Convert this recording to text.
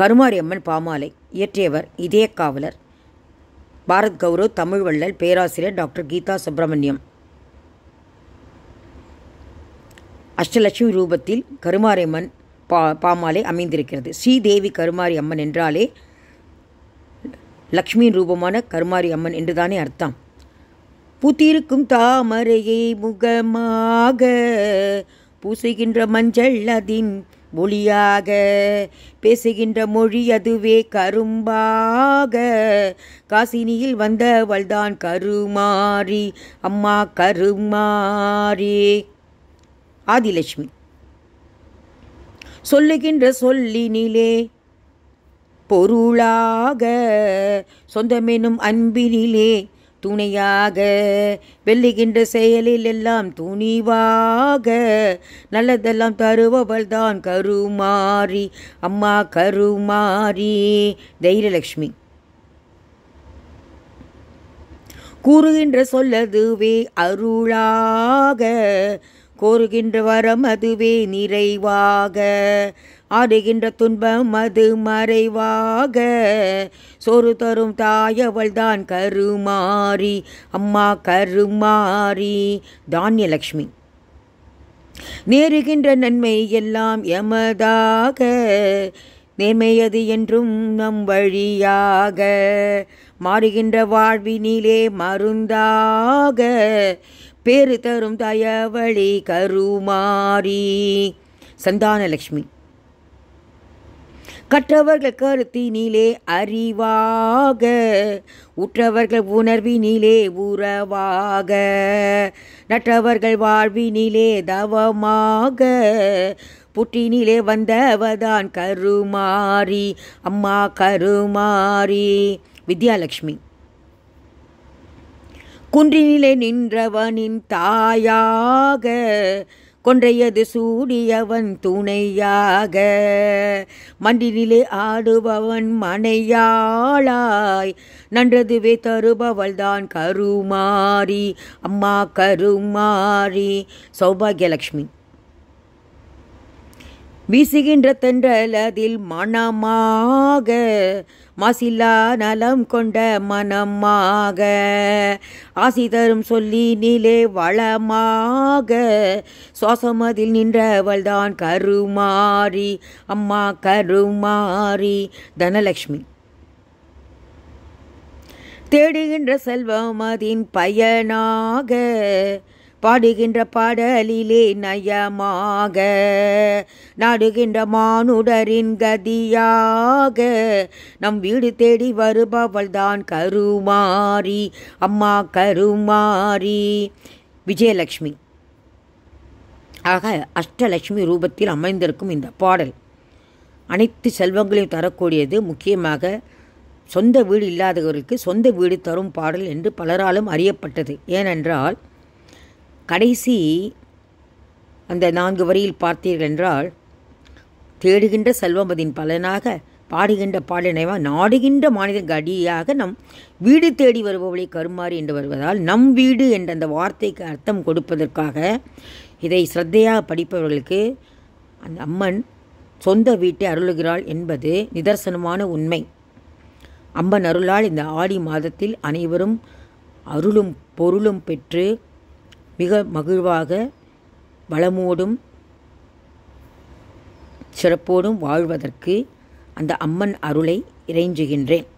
கருமாரியம்மன் பாமாலை இயற்றியவர் இதய காவலர் பாரத் கௌரவ் தமிழ் வள்ளல் பேராசிரியர் டாக்டர் கீதா சுப்பிரமணியம் அஷ்டலட்சுமி ரூபத்தில் கருமாரியம்மன் பா பாமாலை அமைந்திருக்கிறது ஸ்ரீதேவி கருமாரி அம்மன் என்றாலே லக்ஷ்மியின் ரூபமான கருமாரி அம்மன் என்றுதானே அர்த்தம் புத்திருக்கும் தாமரையை முகமாக பூசுகின்ற மஞ்சள் அதின் மொழியாக பேசுகின்ற மொழி அதுவே கரும்பாக காசினியில் வந்தவள்தான் கருமாரி அம்மா கருமாறி ஆதிலட்சுமி சொல்லுகின்ற சொல்லினிலே பொருளாக சொந்தமெனும் அன்பினிலே துணையாக வெல்லுகின்ற செயலில் எல்லாம் துணிவாக நல்லதெல்லாம் தருபவள் தான் கருமாறி அம்மா கருமாறி தைரியலக்ஷ்மி கூறுகின்ற சொல்லதுவே அருளாக கோருகின்ற வரம் அதுவே நிறைவாக ஆடுகின்ற துன்பம் அது மறைவாக சொறு தரும் தாயவள்தான் கருமாறி அம்மா தானிய லக்ஷ்மி நேருகின்ற நன்மை எல்லாம் எமதாக நேர்மையது என்றும் நம் வழியாக மாறுகின்ற வாழ்வினிலே மருந்தாக பேறு தரும் தயவழி சந்தான லக்ஷ்மி கற்றவர்கள் கருத்தினிலே அறிவாக உற்றவர்கள் உணர்வினிலே உறவாக நற்றவர்கள் வாழ்வினிலே தவமாக புட்டினிலே வந்தவதான் கருமாறி அம்மா கருமாறி வித்யாலட்சுமி குன்றினிலே நின்றவனின் தாயாக கொன்றையது சூடியவன் துணையாக மண்டினிலே ஆடுபவன் மனையாளாய் நன்றதுவே தருபவள் தான் கருமாரி அம்மா கருமாரி சௌபாகியலக்ஷ்மி வீசுகின்ற அதில் மனமாக மாசில்லா நலம் கொண்ட மனமாக ஆசி தரும் சொல்லி நிலே வளமாக சுவாசமதில் தான் கருமாறி அம்மா கருமாறி தனலக்ஷ்மி தேடுகின்ற செல்வமதின் பயனாக பாடுகின்ற பாடலிலே நயமாக நாடுகின்ற மானுடரின் கதியாக நம் வீடு தேடி வருபவள் தான் கருமாரி அம்மா கருமாரி விஜயலட்சுமி ஆக அஷ்டலட்சுமி ரூபத்தில் அமைந்திருக்கும் இந்த பாடல் அனைத்து செல்வங்களையும் தரக்கூடியது முக்கியமாக சொந்த வீடு இல்லாதவர்களுக்கு சொந்த வீடு தரும் பாடல் என்று பலராலும் அறியப்பட்டது ஏனென்றால் கடைசி அந்த நான்கு வரியில் பார்த்தீர்கள் என்றால் தேடுகின்ற செல்வமதின் பலனாக பாடுகின்ற பாடனைவா நாடுகின்ற மாநிலங்க அடியாக நம் வீடு தேடி வருபவளை கருமாறி என்று வருவதால் நம் வீடு என்ற அந்த வார்த்தைக்கு அர்த்தம் கொடுப்பதற்காக இதை சிரத்தையாக படிப்பவர்களுக்கு அந்த அம்மன் சொந்த வீட்டை அருளுகிறாள் என்பது நிதர்சனமான உண்மை அம்மன் அருளால் இந்த ஆடி மாதத்தில் அனைவரும் அருளும் பொருளும் பெற்று மிக மகிழ்வாக வளமோடும் சிறப்போடும் வாழ்வதற்கு அந்த அம்மன் அருளை இறைஞ்சுகின்றேன்